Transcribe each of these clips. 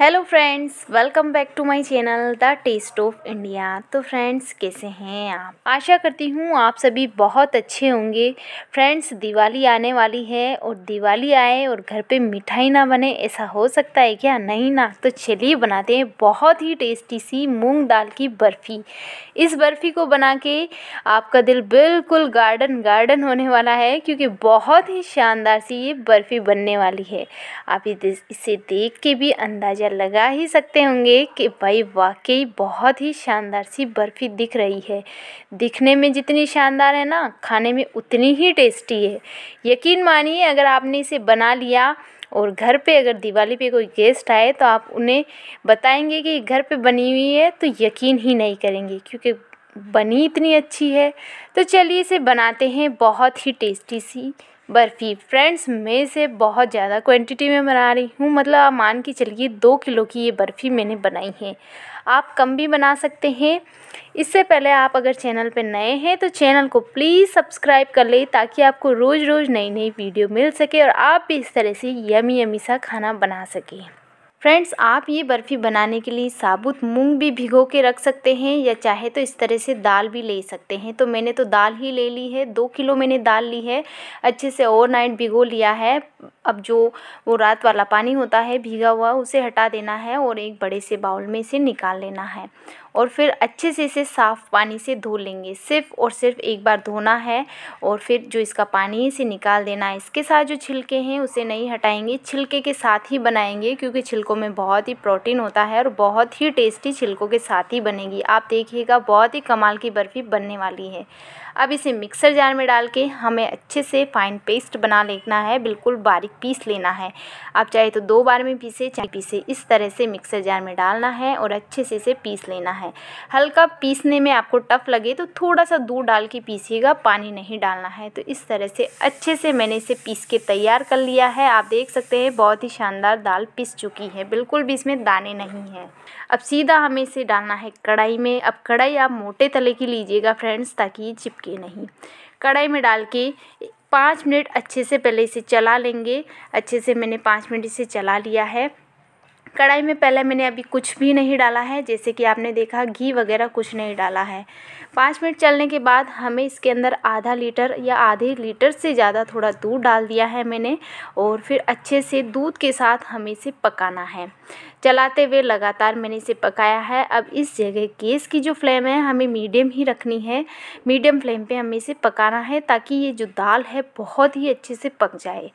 hello friends welcome back to my channel the taste of India तो friends कैसे हैं आप आशा करती हूँ आप सभी बहुत अच्छे होंगे फ्रेंड्स दिवाली आने वाली है और दिवाली आए और घर पे मिठाई ना बने ऐसा हो सकता है क्या नहीं ना तो चलिए बनाते हैं बहुत ही टेस्टी सी मूंग दाल की बर्फ़ी इस बर्फ़ी को बना के आपका दिल बिल्कुल गार्डन गार्डन होने वाला है क्योंकि बहुत ही शानदार सी ये बर्फ़ी बनने वाली है आप इसे देख के भी अंदाज़ा आइडिया लगा ही सकते होंगे कि भाई वाकई बहुत ही शानदार सी बर्फ़ी दिख रही है दिखने में जितनी शानदार है ना खाने में उतनी ही टेस्टी है यकीन मानिए अगर आपने इसे बना लिया और घर पे अगर दिवाली पे कोई गेस्ट आए तो आप उन्हें बताएंगे कि घर पे बनी हुई है तो यकीन ही नहीं करेंगे क्योंकि बनी इतनी अच्छी है तो चलिए इसे बनाते हैं बहुत ही टेस्टी सी बर्फ़ी फ्रेंड्स मैं इसे बहुत ज़्यादा क्वांटिटी में बना रही हूँ मतलब आप मान के चलिए दो किलो की ये बर्फ़ी मैंने बनाई है आप कम भी बना सकते हैं इससे पहले आप अगर चैनल पर नए हैं तो चैनल को प्लीज़ सब्सक्राइब कर लें ताकि आपको रोज़ रोज़ नई नई वीडियो मिल सके और आप भी इस तरह से यमी यमी सा खाना बना सकें फ्रेंड्स आप ये बर्फ़ी बनाने के लिए साबुत मूंग भी भिगो के रख सकते हैं या चाहे तो इस तरह से दाल भी ले सकते हैं तो मैंने तो दाल ही ले ली है दो किलो मैंने दाल ली है अच्छे से ओवरनाइट भिगो लिया है अब जो वो रात वाला पानी होता है भीगा हुआ उसे हटा देना है और एक बड़े से बाउल में इसे निकाल लेना है और फिर अच्छे से इसे साफ़ पानी से धो लेंगे सिर्फ़ और सिर्फ़ एक बार धोना है और फिर जो इसका पानी है इसे निकाल देना है इसके साथ जो छिलके हैं उसे नहीं हटाएंगे छिलके के साथ ही बनाएंगे क्योंकि छिलकों में बहुत ही प्रोटीन होता है और बहुत ही टेस्टी छिलकों के साथ ही बनेगी आप देखिएगा बहुत ही कमाल की बर्फ़ी बनने वाली है अब इसे मिक्सर जार में डाल के हमें अच्छे से फाइन पेस्ट बना लेना है बिल्कुल बारीक पीस लेना है आप चाहे तो दो बार में पीसे चाहे पीसे इस तरह से मिक्सर जार में डालना है और अच्छे से इसे पीस लेना है है हल्का पीसने में आपको टफ़ लगे तो थोड़ा सा दूध डाल के पीसिएगा पानी नहीं डालना है तो इस तरह से अच्छे से मैंने इसे पीस के तैयार कर लिया है आप देख सकते हैं बहुत ही शानदार दाल पिस चुकी है बिल्कुल भी इसमें दाने नहीं हैं अब सीधा हमें इसे डालना है कढ़ाई में अब कढ़ाई आप मोटे तले की लीजिएगा फ्रेंड्स ताकि ये चिपके नहीं कढ़ाई में डाल के पाँच मिनट अच्छे से पहले इसे चला लेंगे अच्छे से मैंने पाँच मिनट इसे चला लिया है कढ़ाई में पहले मैंने अभी कुछ भी नहीं डाला है जैसे कि आपने देखा घी वगैरह कुछ नहीं डाला है पाँच मिनट चलने के बाद हमें इसके अंदर आधा लीटर या आधे लीटर से ज़्यादा थोड़ा दूध डाल दिया है मैंने और फिर अच्छे से दूध के साथ हमें इसे पकाना है चलाते हुए लगातार मैंने इसे पकाया है अब इस जगह गैस की जो फ्लेम है हमें मीडियम ही रखनी है मीडियम फ्लेम पे हमें इसे पकाना है ताकि ये जो दाल है बहुत ही अच्छे से पक जाए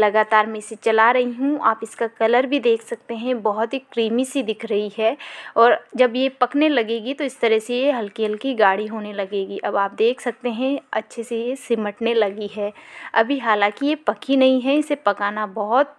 लगातार मैं इसे चला रही हूँ आप इसका कलर भी देख सकते हैं बहुत ही क्रीमी सी दिख रही है और जब ये पकने लगेगी तो इस तरह से ये हल्की हल्की गाढ़ी होने लगेगी अब आप देख सकते हैं अच्छे से ये सिमटने लगी है अभी हालांकि ये पकी नहीं है इसे पकाना बहुत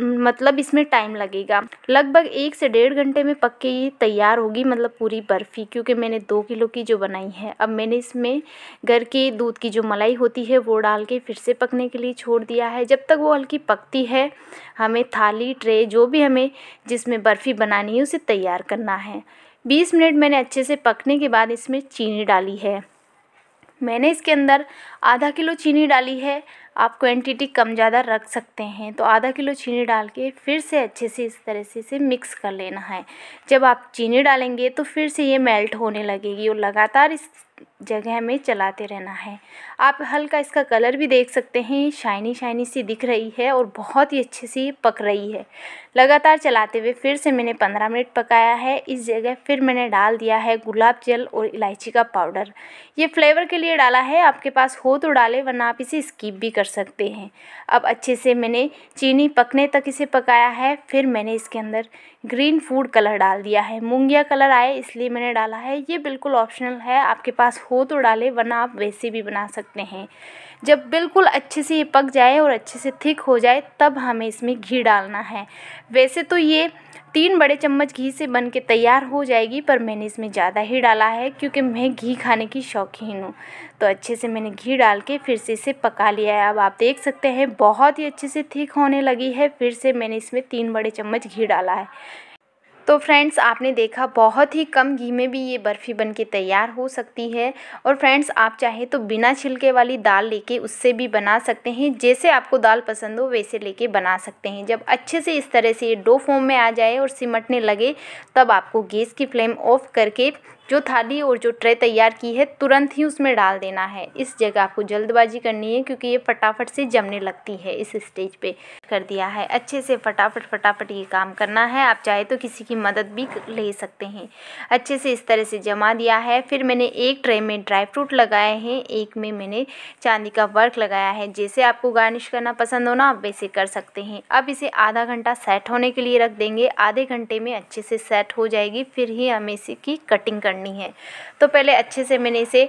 मतलब इसमें टाइम लगेगा लगभग एक से डेढ़ घंटे में पक के ये तैयार होगी मतलब पूरी बर्फ़ी क्योंकि मैंने दो किलो की जो बनाई है अब मैंने इसमें घर के दूध की जो मलाई होती है वो डाल के फिर से पकने के लिए छोड़ दिया है जब तक वो हल्की पकती है हमें थाली ट्रे जो भी हमें जिसमें बर्फ़ी बनानी है उसे तैयार करना है बीस मिनट मैंने अच्छे से पकने के बाद इसमें चीनी डाली है मैंने इसके अंदर आधा किलो चीनी डाली है आप क्वांटिटी कम ज़्यादा रख सकते हैं तो आधा किलो चीनी डाल के फिर से अच्छे से इस तरह से इसे मिक्स कर लेना है जब आप चीनी डालेंगे तो फिर से ये मेल्ट होने लगेगी और लगातार इस जगह में चलाते रहना है आप हल्का इसका कलर भी देख सकते हैं शाइनी शाइनी सी दिख रही है और बहुत ही अच्छे से पक रही है लगातार चलाते हुए फिर से मैंने पंद्रह मिनट पकाया है इस जगह फिर मैंने डाल दिया है गुलाब जल और इलायची का पाउडर ये फ्लेवर के लिए डाला है आपके पास हो तो डालें वरना आप इसे स्कीप भी कर सकते हैं अब अच्छे से मैंने चीनी पकने तक इसे पकाया है फिर मैंने इसके अंदर ग्रीन फूड कलर डाल दिया है मूंगिया कलर आए इसलिए मैंने डाला है ये बिल्कुल ऑप्शनल है आपके पास हो तो डाले वरना आप वैसे भी बना सकते हैं जब बिल्कुल अच्छे से ये पक जाए और अच्छे से थिक हो जाए तब हमें इसमें घी डालना है वैसे तो ये तीन बड़े चम्मच घी से बन के तैयार हो जाएगी पर मैंने इसमें ज़्यादा ही डाला है क्योंकि मैं घी खाने की शौकीन हूँ तो अच्छे से मैंने घी डाल के फिर से इसे पका लिया है अब आप देख सकते हैं बहुत ही अच्छे से ठीक होने लगी है फिर से मैंने इसमें तीन बड़े चम्मच घी डाला है तो फ्रेंड्स आपने देखा बहुत ही कम घी में भी ये बर्फ़ी बन के तैयार हो सकती है और फ्रेंड्स आप चाहे तो बिना छिलके वाली दाल लेके उससे भी बना सकते हैं जैसे आपको दाल पसंद हो वैसे लेके बना सकते हैं जब अच्छे से इस तरह से ये डो फॉर्म में आ जाए और सिमटने लगे तब आपको गैस की फ्लेम ऑफ़ करके जो थाली और जो ट्रे तैयार की है तुरंत ही उसमें डाल देना है इस जगह आपको जल्दबाजी करनी है क्योंकि ये फटाफट से जमने लगती है इस स्टेज पे कर दिया है अच्छे से फटाफट फटाफट ये काम करना है आप चाहे तो किसी की मदद भी ले सकते हैं अच्छे से इस तरह से जमा दिया है फिर मैंने एक ट्रे में ड्राई फ्रूट लगाए हैं एक में मैंने चांदी का वर्क लगाया है जैसे आपको गार्निश करना पसंद हो ना आप वैसे कर सकते हैं अब इसे आधा घंटा सेट होने के लिए रख देंगे आधे घंटे में अच्छे से सेट हो जाएगी फिर ही हमें इसकी कटिंग करनी करनी है तो पहले अच्छे से मैंने इसे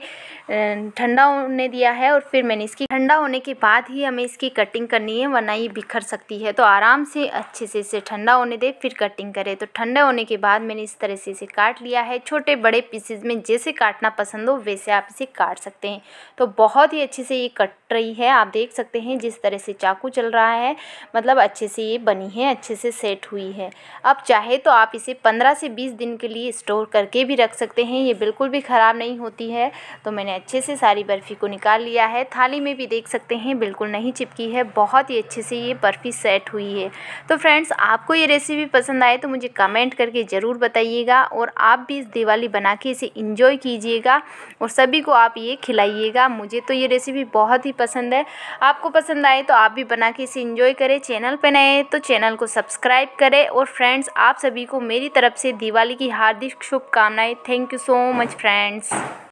ठंडा होने दिया है और फिर मैंने इसकी ठंडा होने के बाद ही हमें इसकी कटिंग करनी है वरना ये बिखर सकती है तो आराम से अच्छे से इसे ठंडा होने दे फिर कटिंग करें तो ठंडा होने के बाद मैंने इस तरह से इसे काट लिया है छोटे बड़े पीसेज में जैसे काटना पसंद हो वैसे आप इसे काट सकते हैं तो बहुत ही अच्छे से ये कट रही है आप देख सकते हैं जिस तरह से चाकू चल रहा है मतलब अच्छे से ये बनी है अच्छे से सेट हुई है अब चाहे तो आप इसे पंद्रह से बीस दिन के लिए स्टोर करके भी रख सकते सकते हैं ये बिल्कुल भी ख़राब नहीं होती है तो मैंने अच्छे से सारी बर्फ़ी को निकाल लिया है थाली में भी देख सकते हैं बिल्कुल नहीं चिपकी है बहुत ही अच्छे से ये बर्फ़ी सेट हुई है तो फ्रेंड्स आपको ये रेसिपी पसंद आए तो मुझे कमेंट करके ज़रूर बताइएगा और आप भी इस दिवाली बना के इसे इंजॉय कीजिएगा और सभी को आप ये खिलाइएगा मुझे तो ये रेसिपी बहुत ही पसंद है आपको पसंद आए तो आप भी बना के इसे इंजॉय करें चैनल पर नए तो चैनल को सब्सक्राइब करें और फ्रेंड्स आप सभी को मेरी तरफ से दिवाली की हार्दिक शुभकामनाएं thank thank you so much friends